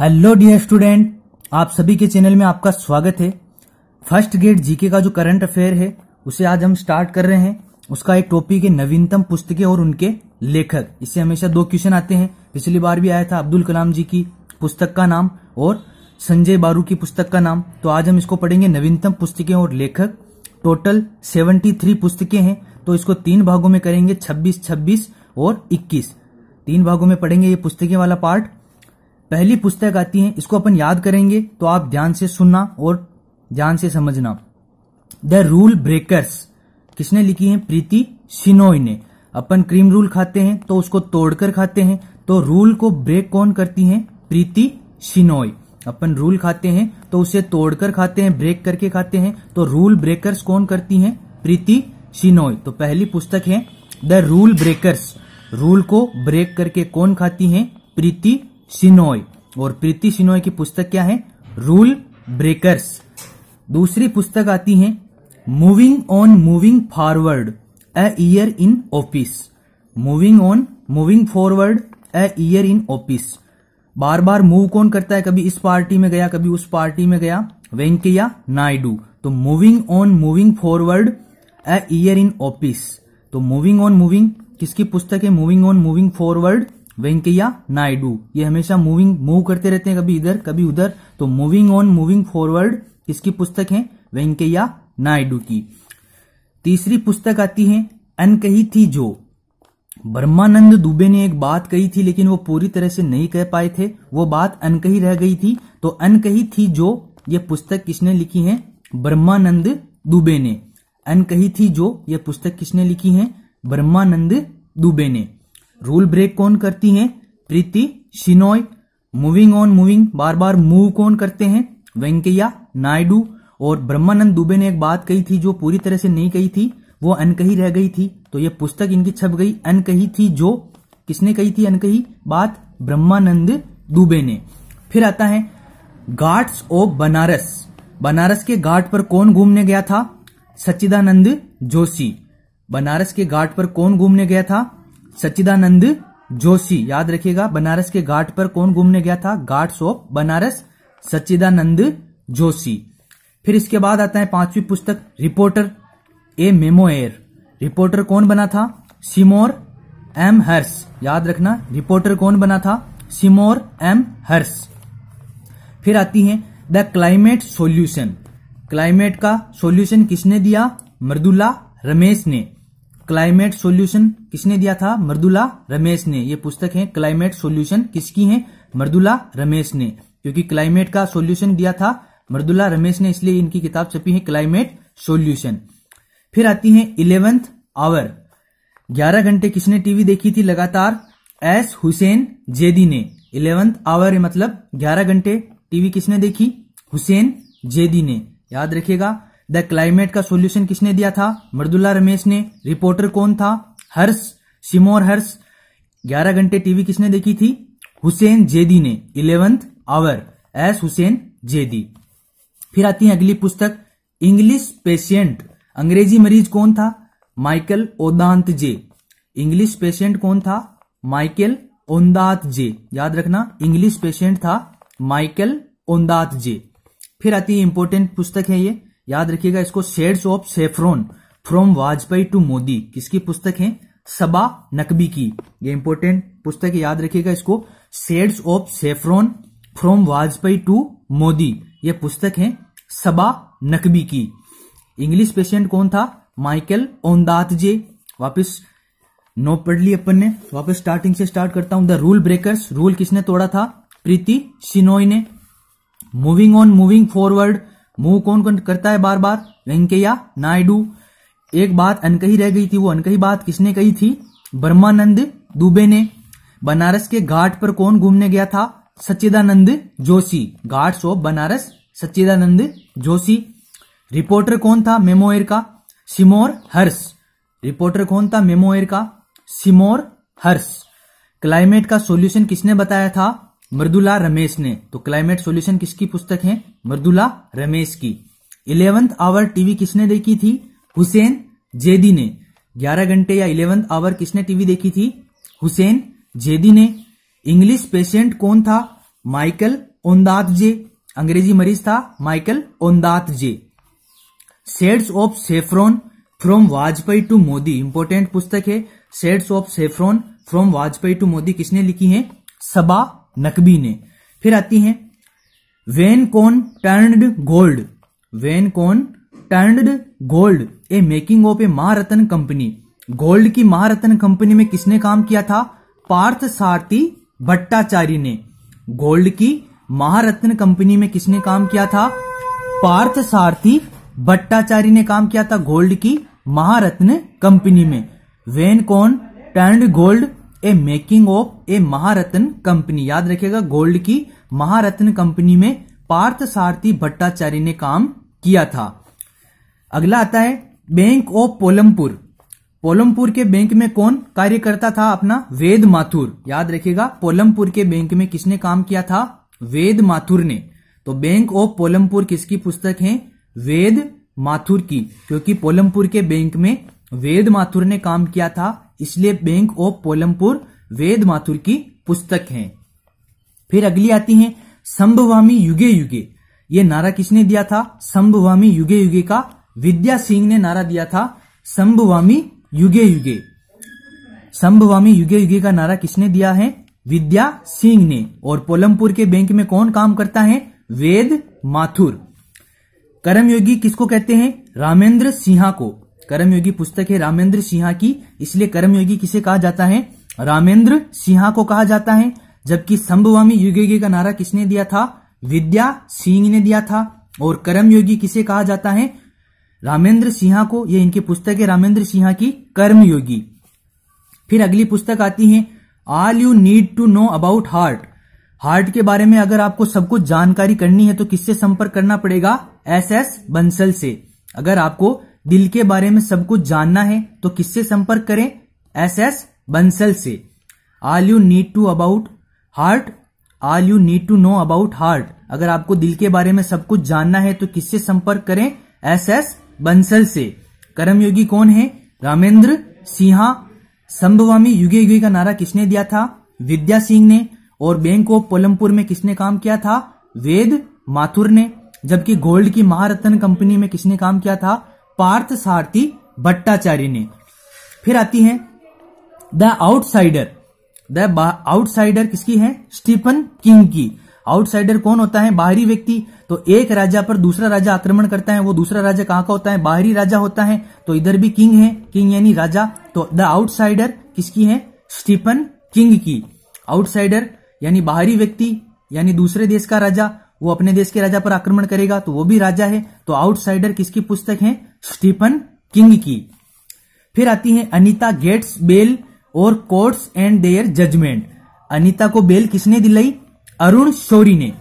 hello dear student आप सभी के चैनल में आपका स्वागत है फर्स्ट ग्रेड जीके का जो करंट अफेयर है उसे आज हम स्टार्ट कर रहे हैं उसका एक टॉपिक है नवीनतम पुस्तकें और उनके लेखक इससे हमेशा दो क्वेश्चन आते हैं पिछली बार भी आया था अब्दुल कलाम जी की पुस्तक का नाम और संजय बारू की पुस्तक का नाम तो आज हम इसको पढ़ेंगे नवीनतम पुस्तकें और लेखक टोटल सेवेंटी थ्री पुस्तकें हैं तो इसको तीन भागों में करेंगे छब्बीस छब्बीस और इक्कीस तीन भागों में पढ़ेंगे ये पुस्तकें वाला पार्ट पहली पुस्तक आती है इसको अपन याद करेंगे तो आप ध्यान से सुनना और ध्यान से समझना द रूल ब्रेकर्स किसने लिखी है प्रीति सिनोई ने अपन क्रीम रूल खाते हैं तो उसको तोड़कर खाते हैं तो रूल को ब्रेक कौन करती है प्रीति सिनोई अपन रूल खाते हैं तो उसे तोड़कर खाते हैं ब्रेक करके खाते हैं तो रूल ब्रेकर्स कौन करती हैं प्रीति शिनोई तो पहली पुस्तक है द रूल ब्रेकर्स रूल को ब्रेक करके कौन खाती हैं प्रीति सिनोय और प्रीति सिनोय की पुस्तक क्या है रूल ब्रेकर्स दूसरी पुस्तक आती है moving on moving forward a year in office moving on moving forward a year in office बार बार मूव कौन करता है कभी इस पार्टी में गया कभी उस पार्टी में गया वेंकैया नायडू तो moving on moving forward a year in office तो मूविंग ऑन मूविंग किसकी पुस्तक है moving on moving forward Venkaiah Naidu ये हमेशा मूविंग मूव करते रहते हैं कभी इधर कभी उधर तो मूविंग ऑन मूविंग फॉरवर्ड इसकी पुस्तक है वेंकैया नायडू की तीसरी पुस्तक आती है अनकही थी जो ब्रह्मानंद दुबे ने एक बात कही थी लेकिन वो पूरी तरह से नहीं कह पाए थे वो बात अनकही रह गई थी तो अनकही थी जो ये पुस्तक किसने लिखी है ब्रह्मानंद दुबे ने अनकही थी जो ये पुस्तक किसने लिखी है ब्रह्मानंद दुबे ने रूल ब्रेक कौन करती हैं Preeti Shenoy moving on moving बार बार मूव कौन करते हैं वेंकैया नायडू और ब्रह्मानंद दुबे ने एक बात कही थी जो पूरी तरह से नहीं कही थी वो अनकही रह गई थी तो ये पुस्तक इनकी छप गई अनकही थी जो किसने कही थी अनकही बात ब्रह्मानंद दुबे ने फिर आता है घाट्स ऑफ बनारस बनारस के घाट पर कौन घूमने गया था सच्चिदानंद जोशी बनारस के घाट पर कौन घूमने गया था सच्चिदानंद जोशी याद रखिएगा बनारस के घाट पर कौन घूमने गया था घाट ऑफ बनारस सच्चिदानंद जोशी फिर इसके बाद आता है पांचवी पुस्तक रिपोर्टर ए मेमोएर रिपोर्टर कौन बना था सिमोर एम हर्स याद रखना रिपोर्टर कौन बना था सिमोर एम हर्स फिर आती है द क्लाइमेट सॉल्यूशन क्लाइमेट का सॉल्यूशन किसने दिया मृदुला रमेश ने क्लाइमेट सॉल्यूशन किसने दिया था मृदुला रमेश ने ये पुस्तक है क्लाइमेट सॉल्यूशन किसकी है मृदुला रमेश ने क्योंकि क्लाइमेट का सॉल्यूशन दिया था मृदुला रमेश ने इसलिए इनकी किताब छपी है क्लाइमेट सॉल्यूशन फिर आती है इलेवेंथ आवर ग्यारह घंटे किसने टीवी देखी थी लगातार एस हुसैन जेदी ने इलेवेंथ आवर मतलब ग्यारह घंटे टीवी किसने देखी हुसैन जेदी ने याद रखेगा द क्लाइमेट का सॉल्यूशन किसने दिया था मृदुला रमेश ने रिपोर्टर कौन था हर्ष सिमोर हर्ष 11 घंटे टीवी किसने देखी थी हुसैन जेदी ने eleventh hour S Hussain Zaidi फिर आती है अगली पुस्तक इंग्लिश पेशेंट अंग्रेजी मरीज कौन था Michael Ondaatje English patient कौन था माइकल ओंदात जे याद रखना इंग्लिश पेशेंट था माइकल ओंदात जे फिर आती है इंपॉर्टेंट पुस्तक है ये याद रखिएगा इसको shades of saffron from Vajpayee to Modi किसकी पुस्तक है सबा नकबी की ये इंपॉर्टेंट पुस्तक याद रखिएगा इसको shades of saffron from Vajpayee to Modi ये पुस्तक है सबा नकबी की इंग्लिश पेशेंट कौन था माइकल ओंदात जे वापिस नो पढ़ ली अपन ने वापस स्टार्टिंग से स्टार्ट करता हूं द रूल ब्रेकर्स रूल किसने तोड़ा था प्रीति सिनोई ने मूविंग ऑन मूविंग फॉरवर्ड मुंह कौन करता है बार बार वेंकैया नायडू एक बात अनकही रह गई थी वो अनकही बात किसने कही थी ब्रह्मानंद दुबे ने बनारस के घाट पर कौन घूमने गया था सच्चिदानंद जोशी घाट ऑफ बनारस सच्चिदानंद जोशी रिपोर्टर कौन था मेमोयर का सिमोर हर्ष रिपोर्टर कौन था मेमोयर का सिमोर हर्ष क्लाइमेट का सॉल्यूशन किसने बताया था मृदुला रमेश ने तो क्लाइमेट सॉल्यूशन किसकी पुस्तक है मृदुला रमेश की इलेवंथ आवर टीवी किसने देखी थी हुसैन जेदी ने ग्यारह घंटे या इलेवंथ आवर किसने टीवी देखी थी हुसैन जेदी ने इंग्लिश पेशेंट कौन था माइकल ओंदात जे अंग्रेजी मरीज था Michael Ondaatje shades of saffron from Vajpayee to Modi important पुस्तक है shades of saffron from Vajpayee to Modi किसने लिखी है सबा नकबी ने फिर आती है when coal turned gold when coal turned gold a making of a Maharatna company gold की महारत्न कंपनी में किसने काम किया था पार्थ सारथी भट्टाचार्य ने गोल्ड की महारत्न कंपनी में किसने काम किया था पार्थ सारथी भट्टाचार्य ने काम किया था गोल्ड की महारत्न कंपनी में when coal turned gold a making of a Maharatna company याद रखेगा गोल्ड की महारत्न कंपनी में पार्थ सारथी भट्टाचार्य ने काम किया था अगला आता है बैंक ऑफ पोलमपुर पोलमपुर के बैंक में कौन कार्य करता था अपना वेद माथुर याद रखेगा पोलमपुर के बैंक में किसने काम किया था वेद माथुर ने तो बैंक ऑफ पोलमपुर किसकी पुस्तक है वेद माथुर की क्योंकि पोलमपुर के बैंक में वेद माथुर ने काम किया था इसलिए बैंक ऑफ पोलमपुर वेद माथुर की पुस्तक है फिर अगली आती है संभवामी युगे युगे ये नारा किसने दिया था संभवामी युगे युगे का विद्या सिंह ने नारा दिया था संभवामी युगे युगे संभवामी युगे युगे का नारा किसने दिया है विद्या सिंह ने और पोलमपुर के बैंक में कौन काम करता है वेद माथुर कर्मयोगी किसको कहते हैं रामेंद्र सिन्हा को कर्मयोगी पुस्तक है रामेंद्र सिंहा की इसलिए कर्मयोगी किसे कहा जाता है रामेंद्र सिंहा को कहा जाता है जबकि संभवामी युगयोगी का नारा किसने दिया था विद्या सिंह ने दिया था और कर्मयोगी किसे कहा जाता है रामेंद्र सिंहा को यह इनकी पुस्तक है रामेंद्र सिंहा की कर्मयोगी फिर अगली पुस्तक आती है all you need to know about heart heart के बारे में अगर आपको सब कुछ जानकारी करनी है तो किससे संपर्क करना पड़ेगा एस एस बंसल से अगर आपको दिल के बारे में सब कुछ जानना है तो किससे संपर्क करें एस एस बंसल से all you need to about heart all you need to know about heart अगर आपको दिल के बारे में सब कुछ जानना है तो किससे संपर्क करें एस एस बंसल से कर्मयोगी कौन है रामेंद्र सिन्हा संभवामी युगे युगे का नारा किसने दिया था विद्या सिंह ने और बैंक ऑफ पोलमपुर में किसने काम किया था वेद माथुर ने जबकि गोल्ड की महारत्न कंपनी में किसने काम किया था पार्थ सारथी भट्टाचार्य ने फिर आती है द आउटसाइडर द आउटसाइडर किसकी है स्टीफन किंग की आउटसाइडर कौन होता है बाहरी व्यक्ति तो एक राजा पर दूसरा राजा आक्रमण करता है वो दूसरा राजा कहां का होता है बाहरी राजा होता है तो इधर भी किंग है किंग यानी राजा तो द आउटसाइडर किसकी है स्टीफन किंग की आउटसाइडर यानी बाहरी व्यक्ति यानी दूसरे देश का राजा वो अपने देश के राजा पर आक्रमण करेगा तो वो भी राजा है तो आउटसाइडर किसकी पुस्तक है स्टीफन किंग की फिर आती है अनीता गेट्स बेल और courts and their judgement Anita को बेल किसने दिलाई अरुण शोरी ने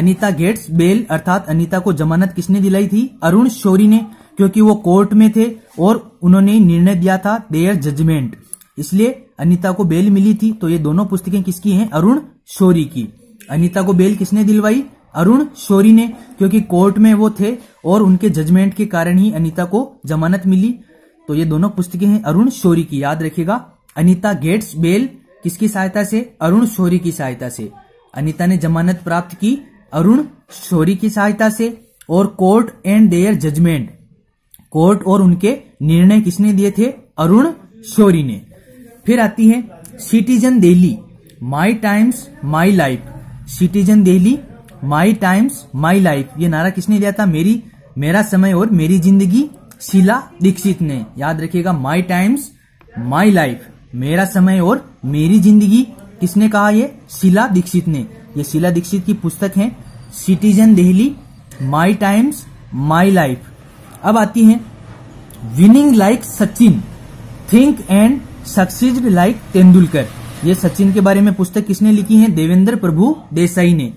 अनीता गेट्स बेल अर्थात अनीता को जमानत किसने दिलाई थी अरुण शोरी ने क्योंकि वो कोर्ट में थे और उन्होंने निर्णय दिया था देयर जजमेंट इसलिए अनीता को बेल मिली थी तो ये दोनों पुस्तकें किसकी हैं अरुण शोरी की अनीता को बेल किसने दिलवाई अरुण शोरी ने क्योंकि कोर्ट में वो थे और उनके जजमेंट के कारण ही अनिता को जमानत मिली तो ये दोनों पुस्तकें हैं अरुण शोरी की याद रखिएगा अनिता गेट्स बेल किसकी सहायता से अरुण शोरी की सहायता से अनिता ने जमानत प्राप्त की अरुण शोरी की सहायता से और court and their judgement court और उनके निर्णय किसने दिए थे अरुण शोरी ने फिर आती है citizen Delhi my times my life citizen Delhi my times my life ये नारा किसने दिया था मेरी मेरा समय और मेरी जिंदगी शीला दीक्षित ने याद रखिएगा माई टाइम्स माई लाइफ मेरा समय और मेरी जिंदगी किसने कहा ये शीला दीक्षित ने ये शीला दीक्षित की पुस्तक है citizen Delhi my times my life अब आती है winning like Sachin think and succeed like Tendulkar ये सचिन के बारे में पुस्तक किसने लिखी है देवेंद्र प्रभु देसाई ने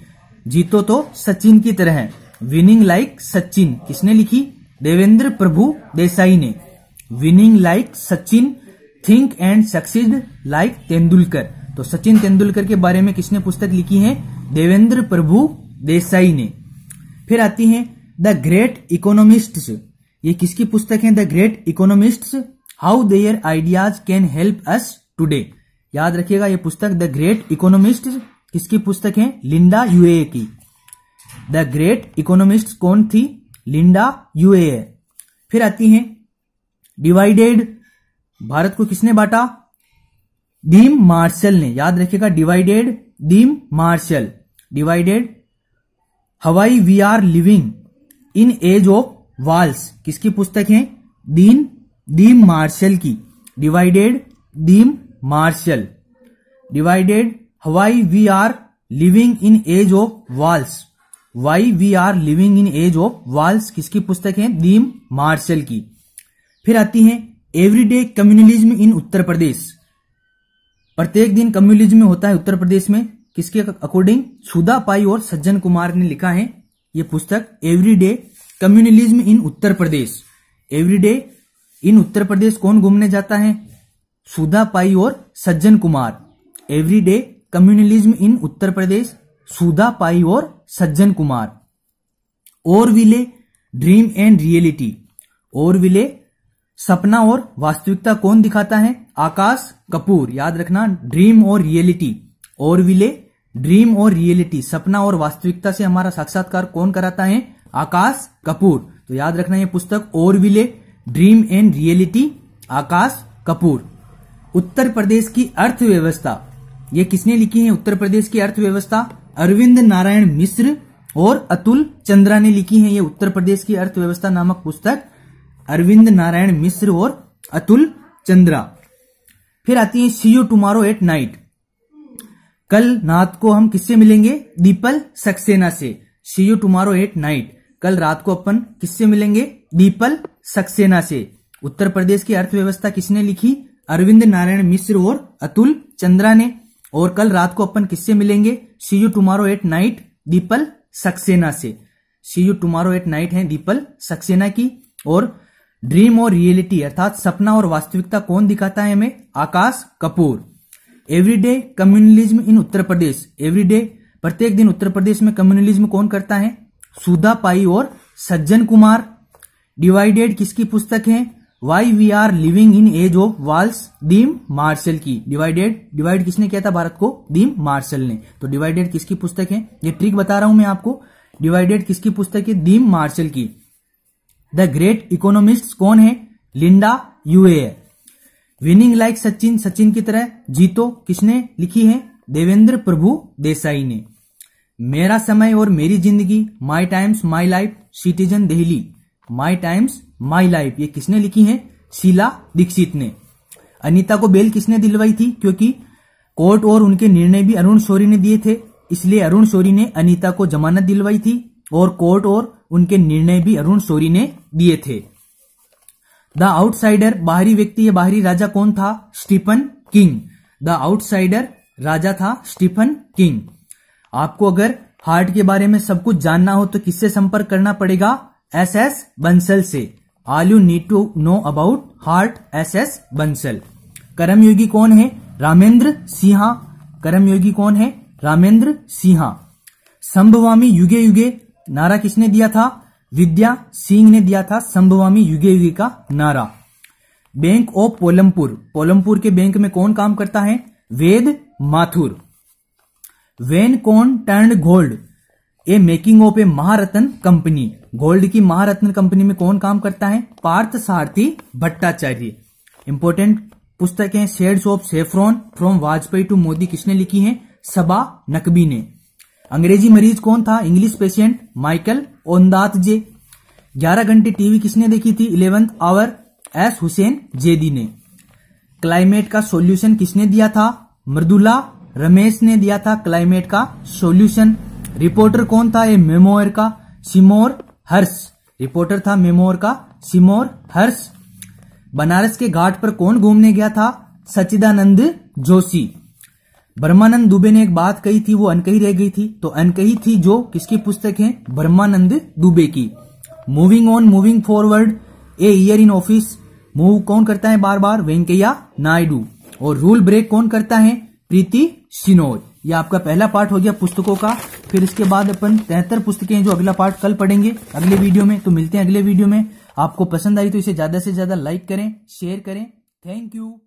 जीतो तो सचिन की तरह विनिंग लाइक सचिन किसने लिखी देवेंद्र प्रभु देसाई ने winning like Sachin think and success like Tendulkar तो सचिन तेंदुलकर के बारे में किसने पुस्तक लिखी है देवेंद्र प्रभु देसाई ने फिर आती है द ग्रेट इकोनॉमिस्ट ये किसकी पुस्तक है the great economist how their ideas can help us today याद रखिएगा ये पुस्तक द ग्रेट इकोनॉमिस्ट किसकी पुस्तक है लिंडा यूए की द ग्रेट इकोनॉमिस्ट कौन थी लिंडा यूए फिर आती है डिवाइडेड भारत को किसने बांटा डीम मार्शल ने याद रखिएगा divided Tim Marshall divided why we are living in age of walls किसकी पुस्तक है दीन डीम मार्शल की divided Tim Marshall divided why we are living in age of walls why we are living in age of walls किसकी पुस्तक है Tim Marshall की फिर आती है एवरीडे कम्युनलिज्म इन उत्तर प्रदेश प्रत्येक दिन कम्युनलिज्म होता है उत्तर प्रदेश में किसके अकॉर्डिंग सुधा पाई और सज्जन कुमार ने लिखा है ये पुस्तक everyday communalism in Uttar Pradesh everyday in Uttar Pradesh कौन घूमने जाता है सुधा पाई और Sajjan Kumar everyday communalism in Uttar Pradesh Sudha Pai और सज्जन कुमार और विले ड्रीम एंड रियलिटी और विले सपना और वास्तविकता कौन दिखाता है आकाश कपूर याद रखना ड्रीम और रियलिटी और विले ड्रीम और रियलिटी सपना और वास्तविकता से हमारा साक्षात्कार कौन कराता है आकाश कपूर तो याद रखना यह पुस्तक और विले dream and reality Akash Kapoor Uttar Pradesh की अर्थव्यवस्था ये किसने लिखी है उत्तर प्रदेश की अर्थव्यवस्था अरविंद नारायण मिश्र और अतुल चंद्रा ने लिखी है ये उत्तर प्रदेश की अर्थव्यवस्था नामक पुस्तक अरविंद नारायण मिश्र और अतुल चंद्रा फिर आती है see you tomorrow at night कल रात को हम किससे मिलेंगे दीपल सक्सेना से see you tomorrow at night कल रात को अपन किससे मिलेंगे दीपल सक्सेना से उत्तर प्रदेश की अर्थव्यवस्था किसने लिखी अरविंद नारायण मिश्र और अतुल चंद्रा ने और कल रात को अपन किससे मिलेंगे see you tomorrow at night Dipal Saxena से see you tomorrow at night है दीपल सक्सेना की और ड्रीम और रियलिटी अर्थात सपना और वास्तविकता कौन दिखाता है हमें Akash Kapoor everyday communalism in Uttar Pradesh everyday प्रत्येक दिन उत्तर प्रदेश में कम्युनलिज्म कौन करता है सुधा पाई और सज्जन कुमार डिवाइडेड किसकी पुस्तक है why we are living in age of walls Tim Marshall की डिवाइडेड डिवाइड किसने किया था भारत को दीम मार्शल ने तो डिवाइडेड किसकी पुस्तक है ये ट्रिक बता रहा हूं मैं आपको डिवाइडेड किसकी पुस्तक है दीम मार्शल की द ग्रेट इकोनॉमिस्ट कौन है Linda Yueh winning like Sachin Sachin की तरह जीतो किसने लिखी है देवेंद्र प्रभु देसाई ने मेरा समय और मेरी जिंदगी my times my life citizen Delhi my times my life ये किसने लिखी है शीला दीक्षित ने अनीता को बेल किसने दिलवाई थी क्योंकि कोर्ट और उनके निर्णय भी अरुण शोरी ने दिए थे इसलिए अरुण शोरी ने अनीता को जमानत दिलवाई थी और कोर्ट और उनके निर्णय भी अरुण शोरी ने दिए थे द आउटसाइडर बाहरी व्यक्ति या बाहरी राजा कौन था स्टीफन किंग द आउटसाइडर राजा था स्टीफन किंग आपको अगर हार्ट के बारे में सब कुछ जानना हो तो किससे संपर्क करना पड़ेगा एस एस बंसल से all you need to know about heart S S Bansal कर्मयोगी कौन है रामेंद्र सिंहा कर्मयोगी कौन है रामेंद्र सिंहा संभवामी युगे युगे नारा किसने दिया था विद्या सिंह ने दिया था संभवामी युगे युगे का नारा बैंक ऑफ पोलमपुर पोलमपुर के बैंक में कौन काम करता है Ved Mathur when coal turn gold a making of a Maharatna company gold की महारत्न कंपनी में कौन काम करता है पार्थ सारथी भट्टाचार्य इंपोर्टेंट पुस्तक है shades of saffron from Vajpayee to Modi किसने लिखी है सबा नकबी ने अंग्रेजी मरीज कौन था English patient Michael Ondaatje ग्यारह घंटे टीवी किसने देखी थी eleventh hour S Hussain Zaidi ने क्लाइमेट का सॉल्यूशन किसने दिया था मृदुला रमेश ने दिया था क्लाइमेट का सॉल्यूशन रिपोर्टर कौन था ये मेमोर का सिमोर हर्ष रिपोर्टर था मेमोर का सिमोर हर्ष बनारस के घाट पर कौन घूमने गया था सचिदानंद जोशी ब्रह्मानंद दुबे ने एक बात कही थी वो अनकही रह गई थी तो अनकही थी जो किसकी पुस्तक है ब्रह्मानंद दुबे की moving on moving forward a year in office move कौन करता है बार बार वेंकैया नायडू और रूल ब्रेक कौन करता है प्रीति सिनोज ये आपका पहला पार्ट हो गया पुस्तकों का फिर इसके बाद अपन तिहत्तर पुस्तकें जो अगला पार्ट कल पढ़ेंगे अगले वीडियो में तो मिलते हैं अगले वीडियो में आपको पसंद आई तो इसे ज्यादा से ज्यादा लाइक करें शेयर करें थैंक यू